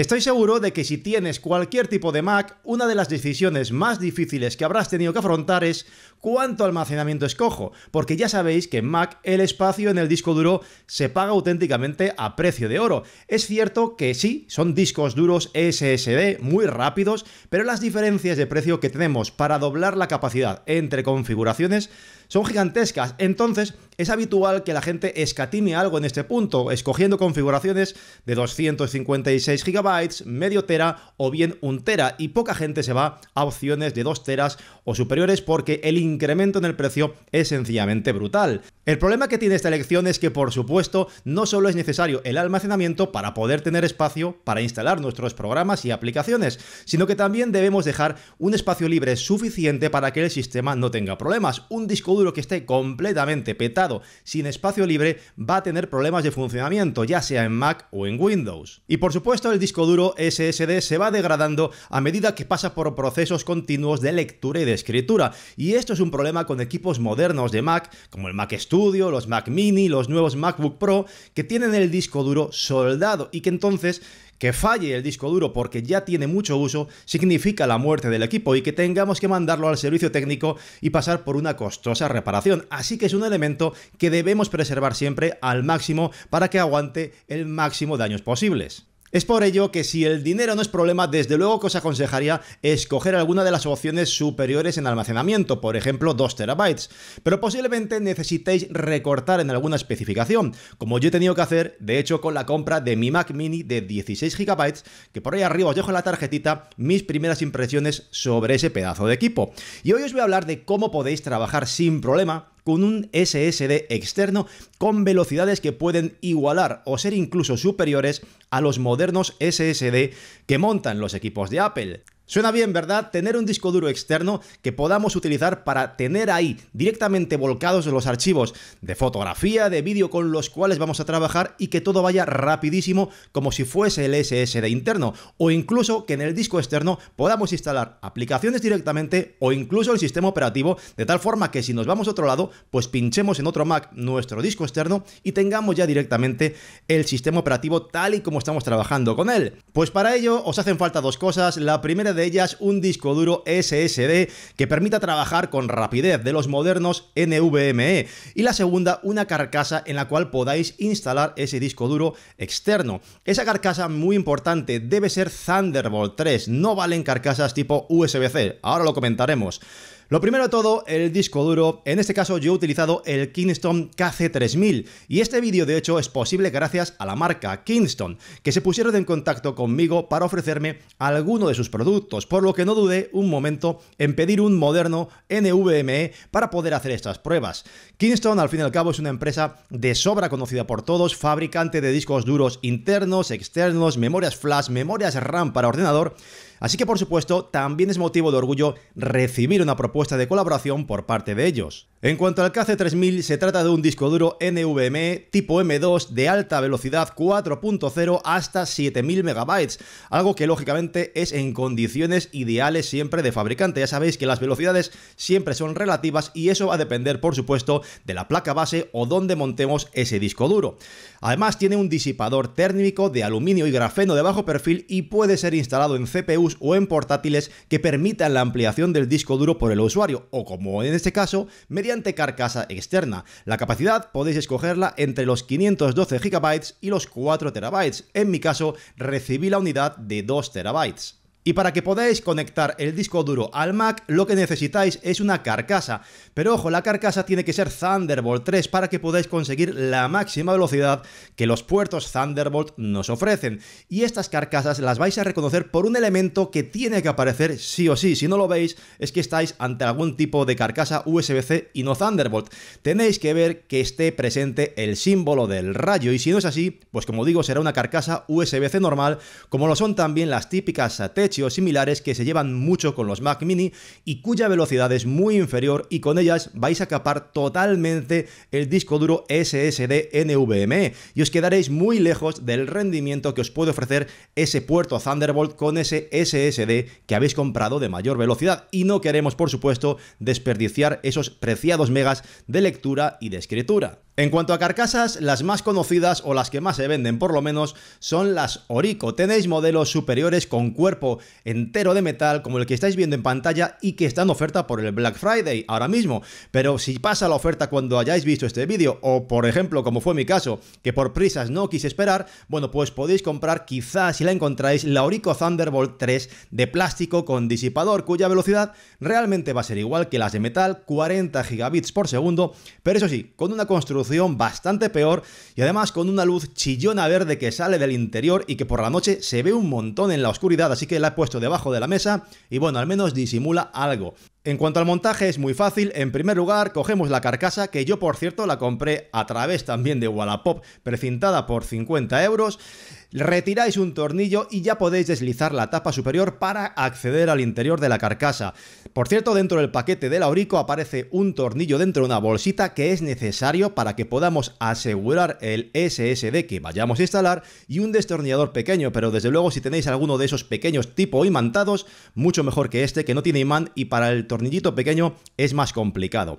Estoy seguro de que si tienes cualquier tipo de Mac, una de las decisiones más difíciles que habrás tenido que afrontar es cuánto almacenamiento escojo, porque ya sabéis que en Mac el espacio en el disco duro se paga auténticamente a precio de oro. Es cierto que sí, son discos duros SSD muy rápidos, pero las diferencias de precio que tenemos para doblar la capacidad entre configuraciones son gigantescas. Entonces, es habitual que la gente escatime algo en este punto, escogiendo configuraciones de 256 GB, medio tera o bien un tera, y poca gente se va a opciones de 2 teras o superiores porque el incremento en el precio es sencillamente brutal. El problema que tiene esta elección es que, por supuesto, no solo es necesario el almacenamiento para poder tener espacio para instalar nuestros programas y aplicaciones, sino que también debemos dejar un espacio libre suficiente para que el sistema no tenga problemas. Un disco que esté completamente petado sin espacio libre va a tener problemas de funcionamiento, ya sea en Mac o en Windows. Y por supuesto el disco duro SSD se va degradando a medida que pasa por procesos continuos de lectura y de escritura, y esto es un problema con equipos modernos de Mac, como el Mac Studio, los Mac Mini, los nuevos MacBook Pro, que tienen el disco duro soldado y que entonces que falle el disco duro porque ya tiene mucho uso significa la muerte del equipo y que tengamos que mandarlo al servicio técnico y pasar por una costosa reparación. Así que es un elemento que debemos preservar siempre al máximo para que aguante el máximo daños posibles. Es por ello que si el dinero no es problema, desde luego que os aconsejaría escoger alguna de las opciones superiores en almacenamiento, por ejemplo 2 terabytes, pero posiblemente necesitéis recortar en alguna especificación, como yo he tenido que hacer, de hecho, con la compra de mi Mac mini de 16 GB, que por ahí arriba os dejo en la tarjetita mis primeras impresiones sobre ese pedazo de equipo. Y hoy os voy a hablar de cómo podéis trabajar sin problema con un SSD externo con velocidades que pueden igualar o ser incluso superiores a los modernos SSD que montan los equipos de Apple. Suena bien, ¿verdad? Tener un disco duro externo que podamos utilizar para tener ahí directamente volcados los archivos de fotografía, de vídeo con los cuales vamos a trabajar y que todo vaya rapidísimo como si fuese el SSD interno o incluso que en el disco externo podamos instalar aplicaciones directamente o incluso el sistema operativo de tal forma que si nos vamos a otro lado pues pinchemos en otro Mac nuestro disco externo y tengamos ya directamente el sistema operativo tal y como estamos trabajando con él. Pues para ello os hacen falta dos cosas. La primera de ellas un disco duro SSD que permita trabajar con rapidez de los modernos NVMe y la segunda una carcasa en la cual podáis instalar ese disco duro externo. Esa carcasa muy importante debe ser Thunderbolt 3, no valen carcasas tipo USB-C, ahora lo comentaremos. Lo primero de todo, el disco duro. En este caso yo he utilizado el Kingston KC3000 y este vídeo de hecho es posible gracias a la marca Kingston, que se pusieron en contacto conmigo para ofrecerme alguno de sus productos, por lo que no dudé un momento en pedir un moderno NVMe para poder hacer estas pruebas. Kingston al fin y al cabo es una empresa de sobra conocida por todos, fabricante de discos duros internos, externos, memorias flash, memorias RAM para ordenador Así que por supuesto también es motivo de orgullo recibir una propuesta de colaboración por parte de ellos. En cuanto al KC3000 e se trata de un disco duro NVMe tipo M2 de alta velocidad 4.0 hasta 7000 MB, algo que lógicamente es en condiciones ideales siempre de fabricante. Ya sabéis que las velocidades siempre son relativas y eso va a depender por supuesto de la placa base o donde montemos ese disco duro. Además tiene un disipador térmico de aluminio y grafeno de bajo perfil y puede ser instalado en CPU o en portátiles que permitan la ampliación del disco duro por el usuario o como en este caso mediante carcasa externa. La capacidad podéis escogerla entre los 512 GB y los 4 TB. En mi caso recibí la unidad de 2 TB. Y para que podáis conectar el disco duro al Mac, lo que necesitáis es una carcasa. Pero ojo, la carcasa tiene que ser Thunderbolt 3 para que podáis conseguir la máxima velocidad que los puertos Thunderbolt nos ofrecen. Y estas carcasas las vais a reconocer por un elemento que tiene que aparecer sí o sí. Si no lo veis, es que estáis ante algún tipo de carcasa USB-C y no Thunderbolt. Tenéis que ver que esté presente el símbolo del rayo. Y si no es así, pues como digo, será una carcasa USB-C normal, como lo son también las típicas satélites similares que se llevan mucho con los Mac Mini y cuya velocidad es muy inferior y con ellas vais a capar totalmente el disco duro SSD NVMe y os quedaréis muy lejos del rendimiento que os puede ofrecer ese puerto Thunderbolt con ese SSD que habéis comprado de mayor velocidad y no queremos por supuesto desperdiciar esos preciados megas de lectura y de escritura. En cuanto a carcasas, las más conocidas o las que más se venden por lo menos son las Orico. Tenéis modelos superiores con cuerpo entero de metal como el que estáis viendo en pantalla y que está en oferta por el Black Friday ahora mismo. Pero si pasa la oferta cuando hayáis visto este vídeo o por ejemplo como fue mi caso, que por prisas no quise esperar, bueno pues podéis comprar quizás si la encontráis la Orico Thunderbolt 3 de plástico con disipador cuya velocidad realmente va a ser igual que las de metal, 40 gigabits por segundo, pero eso sí, con una construcción bastante peor y además con una luz chillona verde que sale del interior y que por la noche se ve un montón en la oscuridad, así que la he puesto debajo de la mesa y bueno, al menos disimula algo. En cuanto al montaje es muy fácil, en primer lugar cogemos la carcasa que yo por cierto la compré a través también de Wallapop precintada por 50 euros Retiráis un tornillo y ya podéis deslizar la tapa superior para acceder al interior de la carcasa. Por cierto, dentro del paquete del aurico aparece un tornillo dentro de una bolsita que es necesario para que podamos asegurar el SSD que vayamos a instalar y un destornillador pequeño, pero desde luego si tenéis alguno de esos pequeños tipo imantados, mucho mejor que este que no tiene imán y para el tornillito pequeño es más complicado.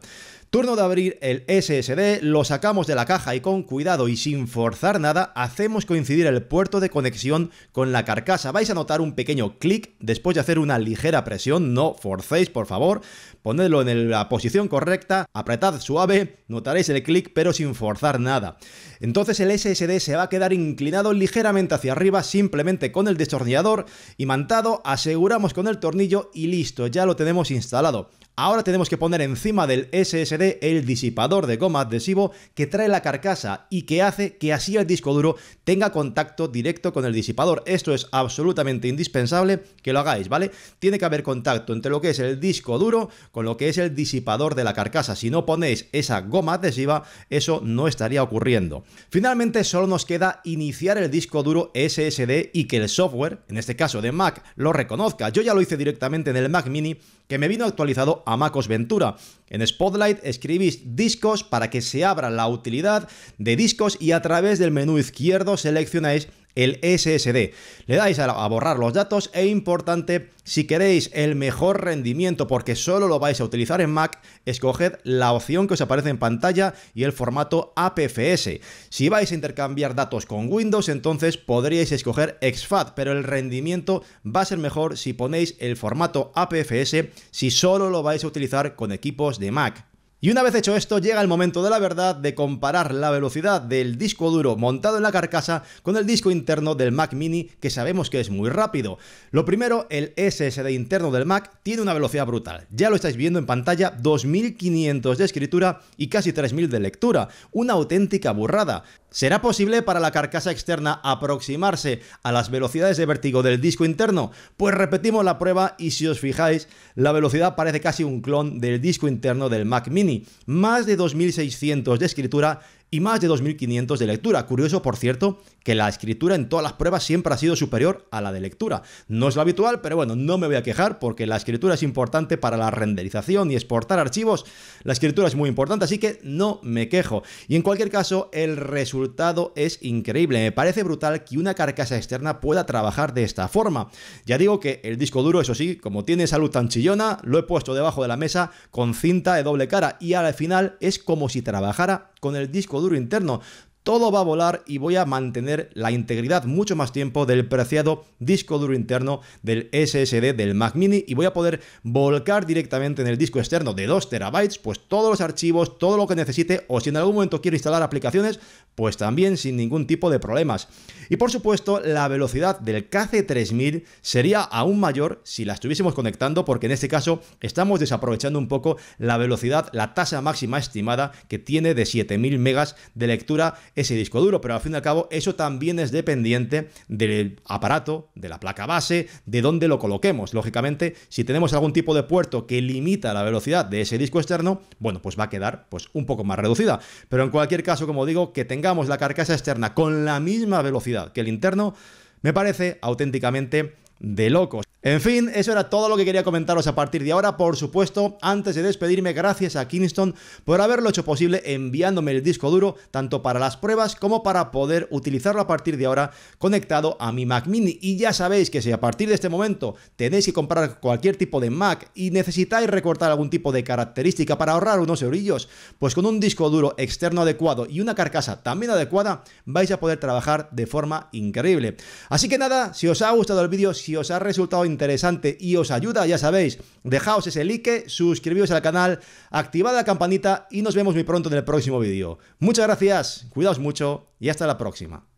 Turno de abrir el SSD, lo sacamos de la caja y con cuidado y sin forzar nada hacemos coincidir el puerto de conexión con la carcasa. Vais a notar un pequeño clic después de hacer una ligera presión, no forcéis por favor, ponedlo en la posición correcta, apretad suave, notaréis el clic pero sin forzar nada. Entonces el SSD se va a quedar inclinado ligeramente hacia arriba simplemente con el destornillador y mantado, aseguramos con el tornillo y listo, ya lo tenemos instalado. Ahora tenemos que poner encima del SSD el disipador de goma adhesivo que trae la carcasa y que hace que así el disco duro tenga contacto directo con el disipador. Esto es absolutamente indispensable que lo hagáis, ¿vale? Tiene que haber contacto entre lo que es el disco duro con lo que es el disipador de la carcasa. Si no ponéis esa goma adhesiva, eso no estaría ocurriendo. Finalmente, solo nos queda iniciar el disco duro SSD y que el software, en este caso de Mac, lo reconozca. Yo ya lo hice directamente en el Mac Mini, que me vino actualizado a Macos Ventura. En Spotlight escribís discos para que se abra la utilidad de discos y a través del menú izquierdo seleccionáis el SSD. Le dais a, borrar los datos e importante, si queréis el mejor rendimiento porque solo lo vais a utilizar en Mac, escoged la opción que os aparece en pantalla y el formato APFS. Si vais a intercambiar datos con Windows, entonces podríais escoger exFAT, pero el rendimiento va a ser mejor si ponéis el formato APFS si solo lo vais a utilizar con equipos de Mac. Y una vez hecho esto, llega el momento de la verdad de comparar la velocidad del disco duro montado en la carcasa con el disco interno del Mac Mini, que sabemos que es muy rápido. Lo primero, el SSD interno del Mac tiene una velocidad brutal. Ya lo estáis viendo en pantalla, 2500 de escritura y casi 3000 de lectura. Una auténtica burrada. ¿Será posible para la carcasa externa aproximarse a las velocidades de vértigo del disco interno? Pues repetimos la prueba y si os fijáis, la velocidad parece casi un clon del disco interno del Mac mini, más de 2600 de escritura y más de 2.500 de lectura. Curioso, por cierto, que la escritura en todas las pruebas siempre ha sido superior a la de lectura. No es lo habitual, pero bueno, no me voy a quejar porque la escritura es importante para la renderización y exportar archivos. La escritura es muy importante, así que no me quejo. Y en cualquier caso, el resultado es increíble. Me parece brutal que una carcasa externa pueda trabajar de esta forma. Ya digo que el disco duro, eso sí, como tiene salud luz tan chillona, lo he puesto debajo de la mesa con cinta de doble cara y al final es como si trabajara con el disco duro interno todo va a volar y voy a mantener la integridad mucho más tiempo del preciado disco duro interno del SSD del Mac Mini y voy a poder volcar directamente en el disco externo de 2 terabytes pues todos los archivos, todo lo que necesite o si en algún momento quiero instalar aplicaciones pues también sin ningún tipo de problemas. Y por supuesto la velocidad del KC3000 sería aún mayor si la estuviésemos conectando porque en este caso estamos desaprovechando un poco la velocidad, la tasa máxima estimada que tiene de 7000 megas de lectura ese disco duro, pero al fin y al cabo eso también es dependiente del aparato, de la placa base, de dónde lo coloquemos. Lógicamente, si tenemos algún tipo de puerto que limita la velocidad de ese disco externo, bueno, pues va a quedar pues un poco más reducida. Pero en cualquier caso, como digo, que tengamos la carcasa externa con la misma velocidad que el interno, me parece auténticamente de locos. En fin, eso era todo lo que quería comentaros a partir de ahora. Por supuesto, antes de despedirme, gracias a Kingston por haberlo hecho posible enviándome el disco duro, tanto para las pruebas como para poder utilizarlo a partir de ahora conectado a mi Mac Mini. Y ya sabéis que si a partir de este momento tenéis que comprar cualquier tipo de Mac y necesitáis recortar algún tipo de característica para ahorrar unos eurillos, pues con un disco duro externo adecuado y una carcasa también adecuada, vais a poder trabajar de forma increíble. Así que nada, si os ha gustado el vídeo, si os ha resultado interesante y os ayuda, ya sabéis, dejaos ese like, suscribiros al canal, activad la campanita y nos vemos muy pronto en el próximo vídeo. Muchas gracias, cuidaos mucho y hasta la próxima.